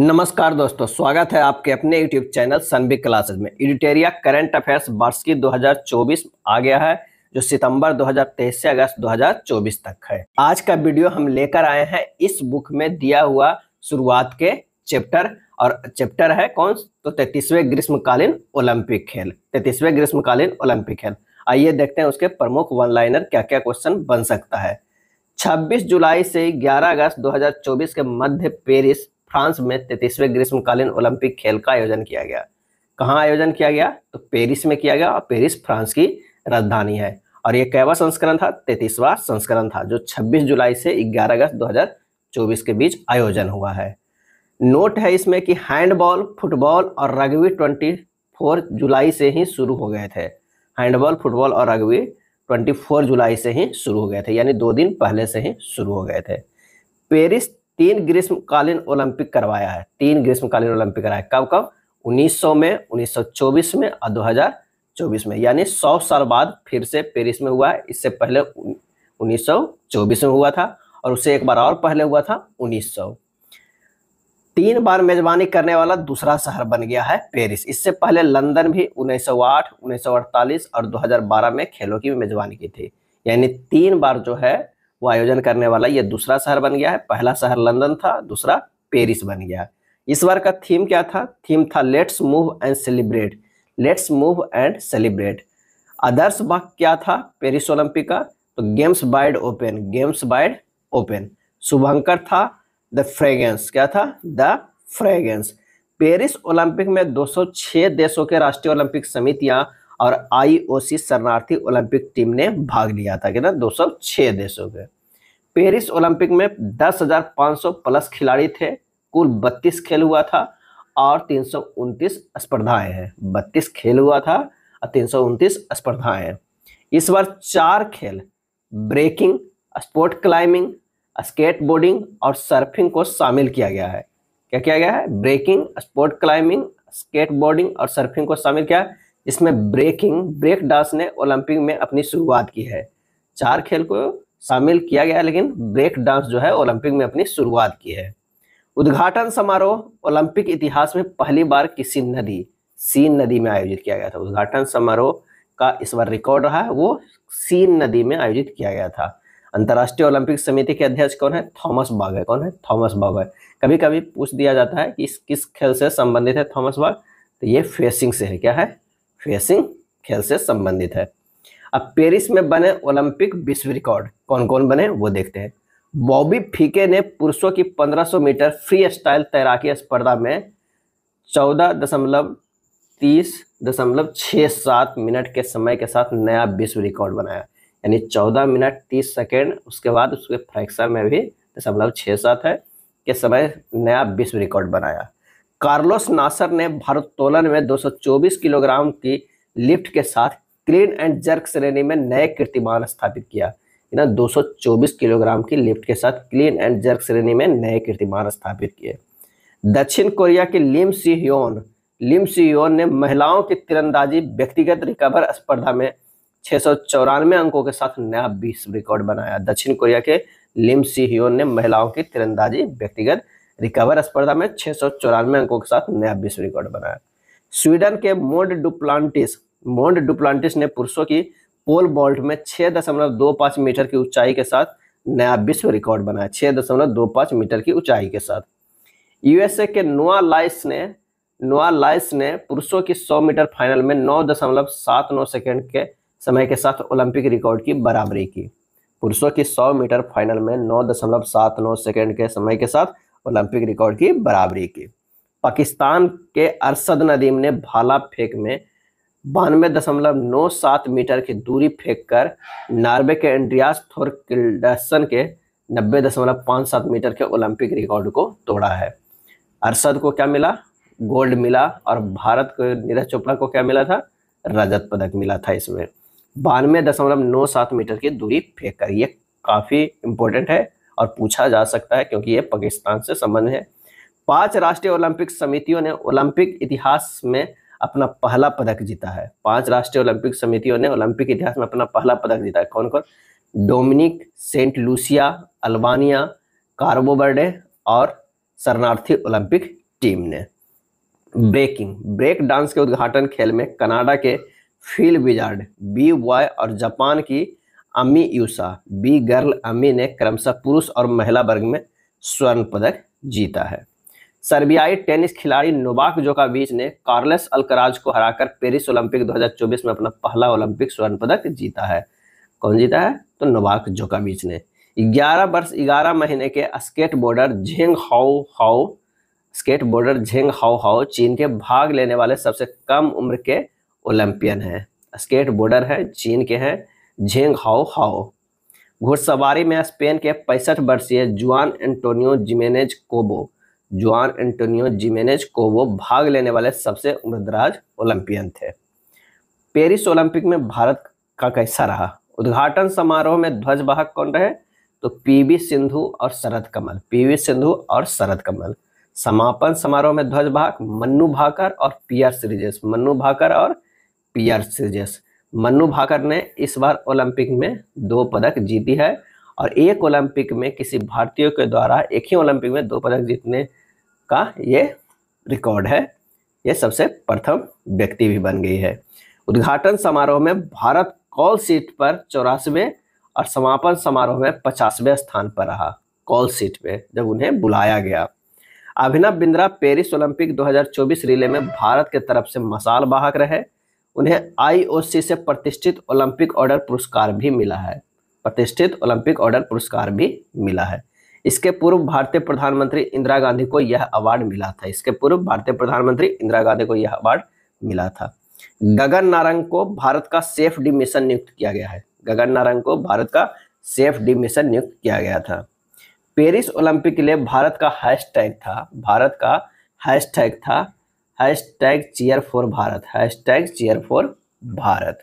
नमस्कार दोस्तों स्वागत है आपके अपने यूट्यूब चैनल सनबिक क्लासेस में इडिटेरिया करंट अफेयर्स वर्ष की 2024 आ गया है जो सितंबर 2023 से अगस्त 2024 तक है आज का वीडियो हम लेकर आए हैं इस बुक में दिया हुआ शुरुआत के चैप्टर और चैप्टर है कौन तो तैतीसवें ग्रीष्मकालीन ओलंपिक खेल तैतीसवें ग्रीष्मकालीन ओलंपिक खेल आइए देखते हैं उसके प्रमुख वन लाइनर क्या क्या क्वेश्चन बन सकता है 26 जुलाई से 11 अगस्त 2024 के मध्य पेरिस फ्रांस में तैतीसवें ग्रीष्मकालीन ओलंपिक खेल का आयोजन किया गया कहाँ आयोजन किया गया तो पेरिस में किया गया और पेरिस फ्रांस की राजधानी है और ये कैवा संस्करण था तैतीसवा संस्करण था जो 26 जुलाई से 11 अगस्त 2024 के बीच आयोजन हुआ है नोट है इसमें कि हैंडबॉल फुटबॉल और रग्बी 24 जुलाई से ही शुरू हो गए थे हैंडबॉल फुटबॉल और रग्बी 24 जुलाई से ही शुरू हो गए थे यानी दो दिन पहले से ही शुरू हो गए थे पेरिस तीन ग्रीष्मकालीन ओलंपिक करवाया है तीन ग्रीष्मकालीन ओलंपिक कराया कब कब 1900 में 1924 में और 2024 में यानी 100 साल बाद फिर से पेरिस में हुआ है इससे पहले 1924 में हुआ था और उससे एक बार और पहले हुआ था 1900 तीन बार मेजबानी करने वाला दूसरा शहर बन गया है पेरिस इससे पहले लंदन भी 1908, 1948 और 2012 में खेलों की मेजबानी की थी यानी तीन बार जो है वो आयोजन करने वाला ये दूसरा शहर बन गया है पहला शहर लंदन था दूसरा पेरिस बन गया इस बार का थीम क्या था थीम था let's move and celebrate let's move and celebrate आदर्श वाक्य क्या था पेरिस ओलंपिक का तो games wide open games wide open शुभंकर था द फ्रेगेंस क्या था द फ्रेगेंस पेरिस ओलंपिक में 206 देशों के राष्ट्रीय ओलंपिक समितियां और आईओसी शरणार्थी ओलंपिक टीम ने भाग लिया था कितना छह देशों के पेरिस ओलंपिक में 10,500 प्लस खिलाड़ी थे कुल 32 खेल हुआ था और तीन स्पर्धाएं हैं 32 खेल हुआ था और तीन स्पर्धाएं इस बार चार खेल breaking sport climbing skateboarding और सर्फिंग को शामिल किया गया है क्या किया गया है breaking sport climbing skateboarding और सर्फिंग को शामिल किया है इसमें ब्रेकिंग ब्रेक डांस ने ओलंपिक में अपनी शुरुआत की है चार खेल को शामिल किया गया लेकिन ब्रेक डांस जो है ओलंपिक में अपनी शुरुआत की है उद्घाटन समारोह ओलंपिक इतिहास में पहली बार किसी नदी सीन नदी में आयोजित किया गया था उद्घाटन समारोह का इस बार रिकॉर्ड रहा है वो सीन नदी में आयोजित किया गया था अंतर्राष्ट्रीय ओलंपिक समिति के अध्यक्ष कौन है थॉमस बाग है कौन है थॉमस बाग है कभी कभी पूछ दिया जाता है कि इस किस खेल से संबंधित है थॉमस बाग तो ये फेसिंग से है क्या है रेसिंग खेल से संबंधित है अब पेरिस में बने ओलंपिक विश्व रिकॉर्ड कौन कौन बने वो देखते हैं बॉबी फीके ने पुरुषों की 1500 मीटर फ्री स्टाइल तैराकी स्पर्धा में चौदह दशमलव तीस दशमलव छः सात मिनट के समय के साथ नया विश्व रिकॉर्ड बनाया यानी चौदह मिनट तीस सेकेंड उसके बाद उसके फ्रैक्शन में भी दशमलव छः सात है के समय नया विश्व रिकॉर्ड बनाया कार्लोस नासर ने भारोत्तोलन में 224 किलोग्राम की लिफ्ट के साथ क्लीन एंड जर्क श्रेणी में नए कीर्तिमान स्थापित किया सौ चौबीस किलोग्राम की लिफ्ट के साथ क्लीन एंड जर्क श्रेणी में नए कीर्तिमान स्थापित किए दक्षिण कोरिया के लिम सियोन लिम सियोन ने महिलाओं की तिरंदाजी व्यक्तिगत रिकवर स्पर्धा में छह अंकों के साथ नया विश्व रिकॉर्ड बनाया दक्षिण कोरिया के लिम सियोन ने महिलाओं की तिरंदाजी व्यक्तिगत रिकवर स्पर्धा में छह सौ चौरानवे अंकों के साथ नया विश्व रिकॉर्ड बनाया स्वीडन के मोड डुप्लांटिस मोड डुप्लांटिस ने पुरुषों की पोल बॉल्ट में छह दशमलव दो पांच मीटर की ऊंचाई के साथ नया विश्व रिकॉर्ड बनाया छह दशमलव दो पांच मीटर की ऊंचाई के साथ यूएसए के नोआ लाइस ने नोआ लाइस ने पुरुषों की 100 मीटर फाइनल में नौ दशमलव सात नौ सेकेंड के समय के साथ ओलंपिक रिकॉर्ड की बराबरी की पुरुषों की 100 मीटर फाइनल में नौ दशमलव सात नौ सेकेंड के समय के साथ ओलंपिक रिकॉर्ड की बराबरी की पाकिस्तान के अरसद नदीम ने भाला फेंक में बानवे दशमलव नौ सात मीटर की दूरी फेंक कर नॉर्वे के एंड्रियास किल्डसन के नब्बे दशमलव पाँच सात मीटर के ओलंपिक रिकॉर्ड को तोड़ा है अरसद को क्या मिला गोल्ड मिला और भारत को नीरज चोपड़ा को क्या मिला था रजत पदक मिला था इसमें बानवे दशमलव नौ सात मीटर की दूरी फेंक कर ये काफ़ी इम्पोर्टेंट है और पूछा जा सकता है क्योंकि ये पाकिस्तान से संबंध है पांच राष्ट्रीय ओलंपिक समितियों ने ओलंपिक इतिहास में अपना पहला पदक जीता है पांच राष्ट्रीय ओलंपिक समितियों ने ओलंपिक इतिहास में अपना पहला पदक जीता है कौन कौन Dominica Saint Lucia Albania Cabo Verde और शरणार्थी ओलंपिक टीम ने ब्रेकिंग ब्रेक डांस के उद्घाटन खेल में कनाडा के फील विजार्ड बी बॉय और जापान की अमी यूसा बी गर्ल अमी ने क्रमशः पुरुष और महिला वर्ग में स्वर्ण पदक जीता है सर्बियाई टेनिस खिलाड़ी नोबाक जोकाविच ने कार्लस अलकराज को हराकर पेरिस ओलंपिक 2024 में अपना पहला ओलंपिक स्वर्ण पदक जीता है कौन जीता है तो नोबाक जोकाविच ने 11 वर्ष 11 महीने के skateboarder Zheng Hao skate skateboarder Zheng Hao Hao चीन के भाग लेने वाले सबसे कम उम्र के ओलंपियन हैं स्केटबोर्डर है चीन के हैं झेंग हाओ हाओ घुड़सवारी में स्पेन के पैंसठ वर्षीय जुआन एंटोनियो जिमेनेज कोबो जुआन एंटोनियो जिमेनेज कोबो भाग लेने वाले सबसे उम्रदराज ओलंपियन थे पेरिस ओलंपिक में भारत का कैसा रहा उद्घाटन समारोह में ध्वजवाहक कौन रहे तो पीवी सिंधु और शरद कमल पीवी सिंधु और शरद कमल समापन समारोह में ध्वजवाहक मन्नू भाकर और पीआर सृजेश मन्नू भाकर और पीआर सृजेश मन्नू भाकर ने इस बार ओलंपिक में दो पदक जीती है और एक ओलंपिक में किसी भारतीय के द्वारा एक ही ओलंपिक में दो पदक जीतने का ये रिकॉर्ड है ये सबसे प्रथम व्यक्ति भी बन गई है उद्घाटन समारोह में भारत कॉल सीट पर चौरासवे और समापन समारोह में पचासवें स्थान पर रहा कॉल सीट पे जब उन्हें बुलाया गया Abhinav Bindra Paris Olympic 2024 relay में भारत के तरफ से मसाल बाहक रहे उन्हें आईओसी से प्रतिष्ठित ओलंपिक ऑर्डर पुरस्कार भी मिला है प्रतिष्ठित ओलंपिक ऑर्डर पुरस्कार भी मिला है इसके पूर्व भारतीय प्रधानमंत्री इंदिरा गांधी को यह अवार्ड मिला था इसके पूर्व भारतीय प्रधानमंत्री इंदिरा गांधी को यह अवार्ड मिला था गगन नारंग को भारत का सेफ डी मिशन नियुक्त किया गया है गगन नारंग को भारत का सेफ डी मिशन नियुक्त किया गया था पेरिस ओलंपिक के लिए भारत का हैशटैग था भारत का हैशटैग था hash tag cheer for Bharat hash tag cheer for Bharat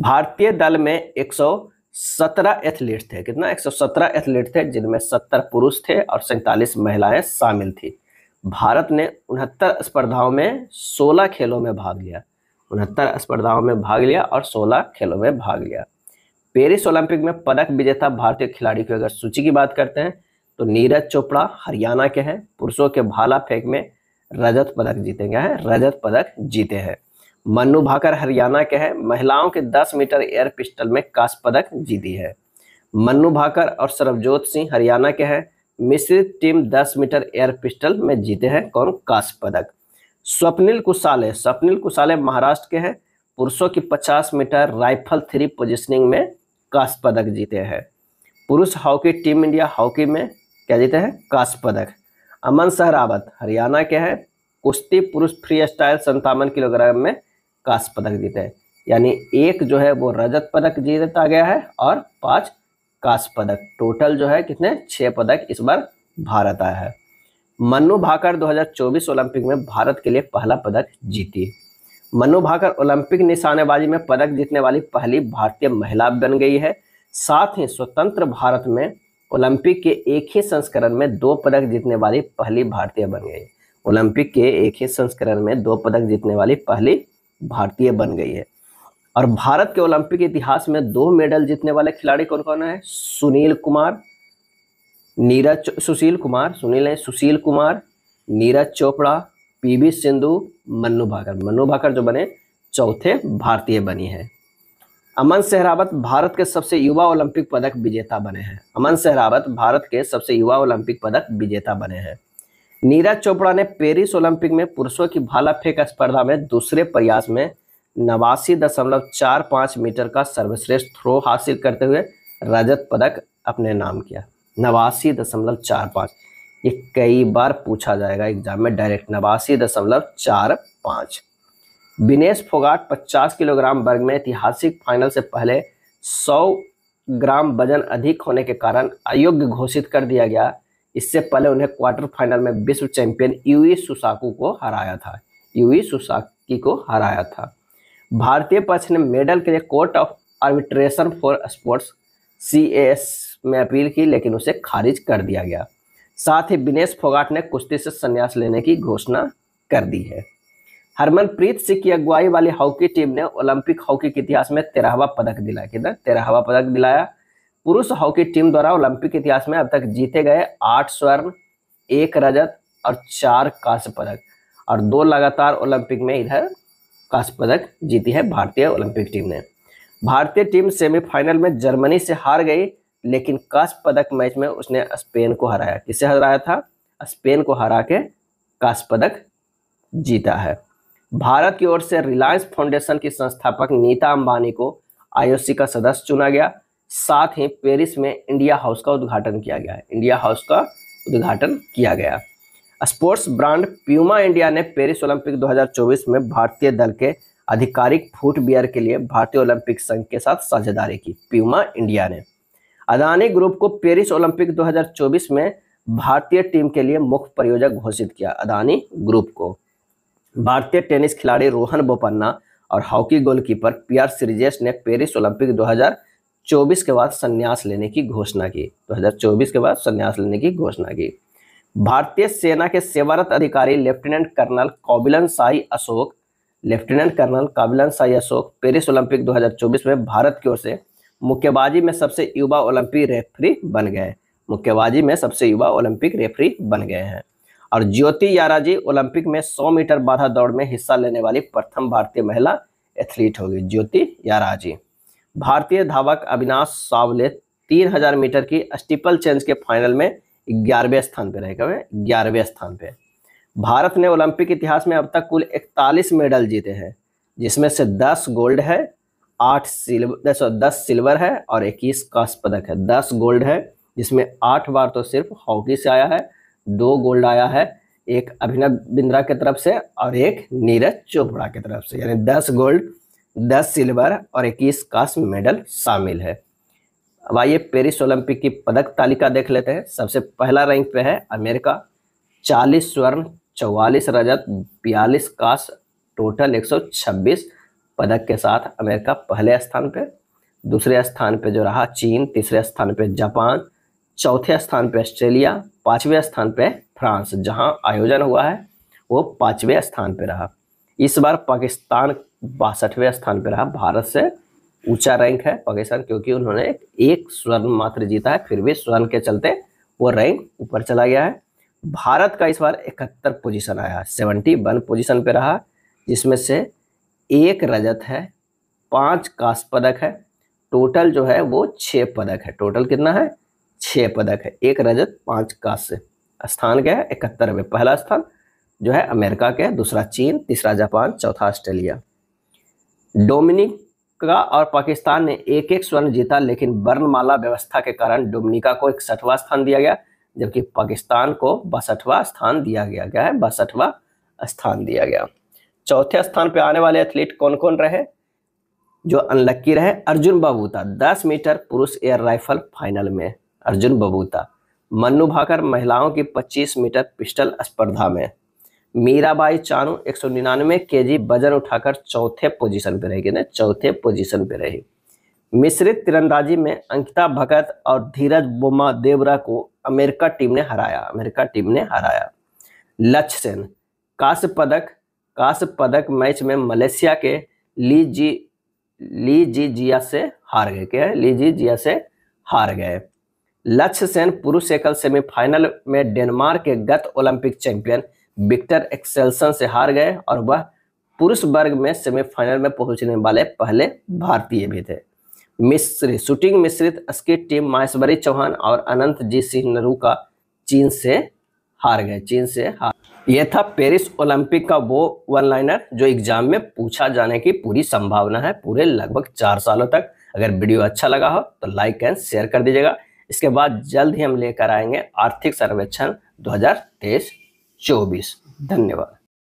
भारतीय दल में 117 एथलीट थे कितना 117 एथलीट थे जिनमें 70 पुरुष थे और सैंतालीस महिलाएं शामिल थी भारत ने उनहत्तर स्पर्धाओं में 16 खेलों में भाग लिया उनहत्तर स्पर्धाओं में भाग लिया और 16 खेलों में भाग लिया पेरिस ओलंपिक में पदक विजेता भारतीय खिलाड़ी की अगर सूची की बात करते हैं तो नीरज चोपड़ा हरियाणा के हैं पुरुषों के भाला फेंक में रजत पदक जीते क्या है रजत पदक जीते हैं मनु भाकर हरियाणा के हैं महिलाओं के 10 मीटर एयर पिस्टल में कांस्य पदक जीती है मनु भाकर और सरबजोत सिंह हरियाणा के हैं मिश्रित टीम 10 मीटर एयर पिस्टल में जीते हैं कौन कांस्य पदक स्वप्निल कुशाले स्वप्निल कुशाले महाराष्ट्र के हैं पुरुषों की 50 मीटर राइफल थ्री पोजिशनिंग में कांस्य पदक जीते हैं पुरुष हॉकी टीम इंडिया हॉकी में क्या जीते हैं कांस्य पदक अमन सहरावत हरियाणा के हैं कुश्ती पुरुष फ्री स्टाइल संतावन किलोग्राम में कांस्य पदक जीते हैं यानी एक जो है वो रजत पदक जीता गया है और पांच कांस्य पदक टोटल जो है कितने छह पदक इस बार भारत आया है मनु भाकर 2024 ओलंपिक में भारत के लिए पहला पदक जीती मनु भाकर ओलंपिक निशानेबाजी में पदक जीतने वाली पहली भारतीय महिला बन गई है साथ ही स्वतंत्र भारत में ओलंपिक के एक ही संस्करण में दो पदक जीतने वाली पहली भारतीय बन गई ओलंपिक के एक ही संस्करण में दो पदक जीतने वाली पहली भारतीय बन गई है और भारत के ओलंपिक इतिहास में दो मेडल जीतने वाले खिलाड़ी कौन कौन है सुनील कुमार नीरज सुशील कुमार सुनील है सुशील कुमार नीरज चोपड़ा पीवी सिंधु मन्नू भाकर मन्नू भाकर जो बने चौथे भारतीय बनी है अमन सहरावत भारत के सबसे युवा ओलंपिक पदक विजेता बने हैं अमन सहरावत भारत के सबसे युवा ओलंपिक पदक विजेता बने हैं नीरज चोपड़ा ने पेरिस ओलंपिक में पुरुषों की भाला फेंक स्पर्धा में दूसरे प्रयास में नवासी दशमलव चार पाँच मीटर का सर्वश्रेष्ठ थ्रो हासिल करते हुए रजत पदक अपने नाम किया नवासी दशमलव चार पाँच ये कई बार पूछा जाएगा एग्जाम में डायरेक्ट नवासी दशमलव चार पाँच विनेश फोगाट 50 किलोग्राम वर्ग में ऐतिहासिक फाइनल से पहले 100 ग्राम वजन अधिक होने के कारण अयोग्य घोषित कर दिया गया इससे पहले उन्हें क्वार्टर फाइनल में विश्व चैंपियन यूई सुसाकू को हराया था यूई सुसाकी को हराया था भारतीय पक्ष ने मेडल के लिए Court of Arbitration for Sports C में अपील की लेकिन उसे खारिज कर दिया गया साथ ही विनेश फोगाट ने कुश्ती से संन्यास लेने की घोषणा कर दी है हरमनप्रीत सिंह की अगुवाई वाली हॉकी टीम ने ओलंपिक हॉकी के इतिहास में तेरहवा पदक दिलाया कितना तेरहवा पदक दिलाया पुरुष हॉकी टीम द्वारा ओलंपिक इतिहास में अब तक जीते गए आठ स्वर्ण एक रजत और चार कांस्य पदक और दो लगातार ओलंपिक में इधर कांस्य पदक जीती है भारतीय ओलंपिक टीम ने भारतीय टीम सेमीफाइनल में जर्मनी से हार गई लेकिन कांस्य पदक मैच में उसने स्पेन को हराया किसे हराया था स्पेन को हरा के कांस्य पदक जीता है भारत की ओर से रिलायंस फाउंडेशन के संस्थापक नीता अंबानी को आईओसी का सदस्य चुना गया साथ ही पेरिस में इंडिया हाउस का उद्घाटन किया गया इंडिया हाउस का उद्घाटन किया गया स्पोर्ट्स ब्रांड प्यूमा इंडिया ने पेरिस ओलंपिक 2024 में भारतीय दल के आधिकारिक बियर के लिए भारतीय ओलंपिक संघ के साथ साझेदारी की प्यूमा इंडिया ने अदानी ग्रुप को पेरिस ओलंपिक 2024 में भारतीय टीम के लिए मुख्य परियोजक घोषित किया अदानी ग्रुप को भारतीय टेनिस खिलाड़ी रोहन बोपन्ना और हॉकी गोलकीपर पीआर सिरिजेस ने पेरिस ओलंपिक 2024 के बाद संन्यास लेने की घोषणा की 2024 के बाद संन्यास लेने की घोषणा की भारतीय सेना के सेवारत अधिकारी lieutenant colonel Kabilan Sai Ashok lieutenant colonel Kabilan Sai Ashok Paris Olympic 2024 में भारत की ओर से मुक्केबाजी में सबसे युवा ओलंपिक रेफरी बन गए मुक्केबाजी में सबसे युवा ओलंपिक रेफरी बन गए हैं और ज्योति याराजी ओलंपिक में 100 मीटर बाधा दौड़ में हिस्सा लेने वाली प्रथम भारतीय महिला एथलीट होगी ज्योति याराजी भारतीय धावक अविनाश सावले 3000 मीटर की स्टीपल चेंज के फाइनल में ग्यारहवें स्थान पर रहेगा वे ग्यारहवें स्थान पर भारत ने ओलंपिक इतिहास में अब तक कुल इकतालीस मेडल जीते हैं जिसमें से दस गोल्ड है आठ सिल्वर सॉरी दस सिल्वर है और इक्कीस कांस्य पदक है दस गोल्ड है जिसमें आठ बार तो सिर्फ हॉकी से आया है दो गोल्ड आया है एक अभिनव बिंद्रा की तरफ से और एक नीरज चोपड़ा की तरफ से यानी दस गोल्ड दस सिल्वर और इक्कीस कास्ट मेडल शामिल है अब आइए पेरिस ओलंपिक की पदक तालिका देख लेते हैं सबसे पहला रैंक पे है अमेरिका चालीस स्वर्ण चौवालीस रजत बयालीस कांस्य टोटल 126 पदक के साथ अमेरिका पहले स्थान पे दूसरे स्थान पे जो रहा चीन तीसरे स्थान पे जापान चौथे स्थान पर ऑस्ट्रेलिया पाँचवें स्थान पर फ्रांस जहां आयोजन हुआ है वो पाँचवें स्थान पर रहा इस बार पाकिस्तान बासठवें स्थान पर रहा भारत से ऊंचा रैंक है पाकिस्तान क्योंकि उन्होंने एक स्वर्ण मात्र जीता है फिर भी स्वर्ण के चलते वो रैंक ऊपर चला गया है भारत का इस बार इकहत्तर पोजीशन आया सेवेंटी वन पोजीशन पे रहा जिसमें से एक रजत है पांच कास पदक है टोटल जो है वो छः पदक है टोटल कितना है छह पदक है एक रजत पांच कांस्य स्थान क्या है इकहत्तरवें पहला स्थान जो है अमेरिका के दूसरा चीन तीसरा जापान चौथा ऑस्ट्रेलिया डोमिनिका और पाकिस्तान ने एक एक स्वर्ण जीता लेकिन वर्णमाला व्यवस्था के कारण डोमिनिका को इकसठवा स्थान दिया गया जबकि पाकिस्तान को बासठवा स्थान दिया गया क्या है बासठवा स्थान दिया गया चौथे स्थान पर आने वाले एथलीट कौन कौन रहे जो अनलक्की रहे अर्जुन बाबूता 10 मीटर पुरुष एयर राइफल फाइनल में अर्जुन बबूता मन्नू भाकर महिलाओं की 25 मीटर पिस्टल स्पर्धा में मीराबाई चानू एक सौ निन्यानवे के जी वजन उठाकर चौथे पोजीशन पर रहेगी ना चौथे पोजीशन पर रही मिश्रित तिरंदाजी में अंकिता भगत और धीरज बोमा देवरा को अमेरिका टीम ने हराया अमेरिका टीम ने हराया लक्ष्य सेन कांस्य पदक कांस्य पदक मैच में मलेशिया के ली जी ली जी जिया से हार गए क्या है ली जी जिया से हार गए लक्ष्य सेन पुरुष एकल सेमीफाइनल में डेनमार्क के गत ओलंपिक चैंपियन विक्टर एक्सेलसन से हार गए और वह पुरुष वर्ग में सेमीफाइनल में पहुंचने वाले पहले भारतीय भी थे मिश्री शूटिंग मिश्रित स्की टीम माहेश्वरी चौहान और अनंत जी सिंह नरू का चीन से हार गए चीन से हार यह था पेरिस ओलंपिक का वो वन लाइनर जो एग्जाम में पूछा जाने की पूरी संभावना है पूरे लगभग चार सालों तक अगर वीडियो अच्छा लगा हो तो लाइक एंड शेयर कर दीजिएगा इसके बाद जल्द ही हम लेकर आएंगे आर्थिक सर्वेक्षण 2023-24 धन्यवाद